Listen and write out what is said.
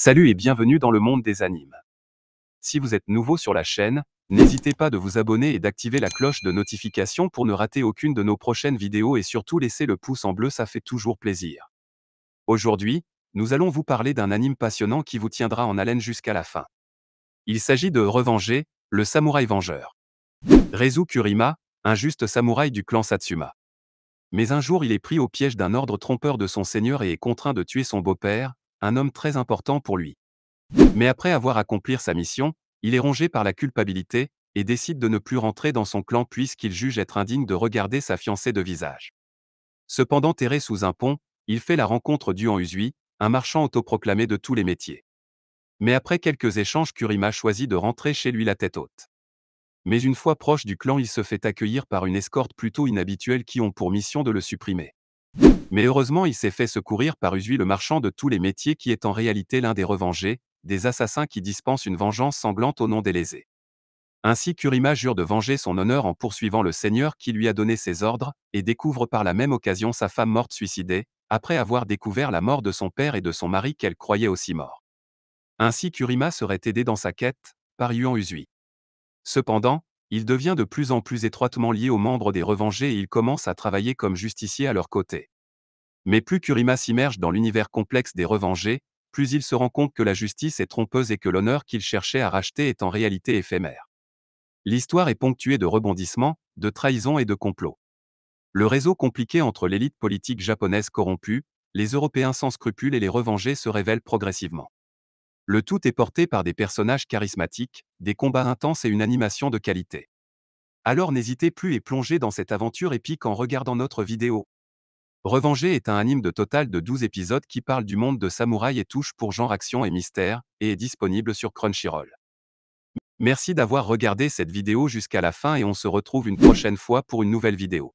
Salut et bienvenue dans le monde des animes. Si vous êtes nouveau sur la chaîne, n'hésitez pas de vous abonner et d'activer la cloche de notification pour ne rater aucune de nos prochaines vidéos et surtout laissez le pouce en bleu, ça fait toujours plaisir. Aujourd'hui, nous allons vous parler d'un anime passionnant qui vous tiendra en haleine jusqu'à la fin. Il s'agit de Revenger, le samouraï vengeur. Rezu Kurima, un juste samouraï du clan Satsuma. Mais un jour il est pris au piège d'un ordre trompeur de son seigneur et est contraint de tuer son beau-père, un homme très important pour lui. Mais après avoir accompli sa mission, il est rongé par la culpabilité et décide de ne plus rentrer dans son clan puisqu'il juge être indigne de regarder sa fiancée de visage. Cependant terré sous un pont, il fait la rencontre d'Uan Uzui, un marchand autoproclamé de tous les métiers. Mais après quelques échanges, Kurima choisit de rentrer chez lui la tête haute. Mais une fois proche du clan, il se fait accueillir par une escorte plutôt inhabituelle qui ont pour mission de le supprimer. Mais heureusement il s'est fait secourir par Usui le marchand de tous les métiers qui est en réalité l'un des revengés, des assassins qui dispensent une vengeance sanglante au nom des lésés. Ainsi Kurima jure de venger son honneur en poursuivant le seigneur qui lui a donné ses ordres, et découvre par la même occasion sa femme morte suicidée, après avoir découvert la mort de son père et de son mari qu'elle croyait aussi mort. Ainsi Kurima serait aidé dans sa quête, par Yuan Usui. Cependant, il devient de plus en plus étroitement lié aux membres des Revengés et il commence à travailler comme justicier à leur côté. Mais plus Kurima s'immerge dans l'univers complexe des revengés, plus il se rend compte que la justice est trompeuse et que l'honneur qu'il cherchait à racheter est en réalité éphémère. L'histoire est ponctuée de rebondissements, de trahisons et de complots. Le réseau compliqué entre l'élite politique japonaise corrompue, les Européens sans scrupules et les revengés se révèle progressivement. Le tout est porté par des personnages charismatiques, des combats intenses et une animation de qualité. Alors n'hésitez plus et plongez dans cette aventure épique en regardant notre vidéo. Revenger est un anime de total de 12 épisodes qui parle du monde de samouraï et touche pour genre action et mystère, et est disponible sur Crunchyroll. Merci d'avoir regardé cette vidéo jusqu'à la fin et on se retrouve une prochaine fois pour une nouvelle vidéo.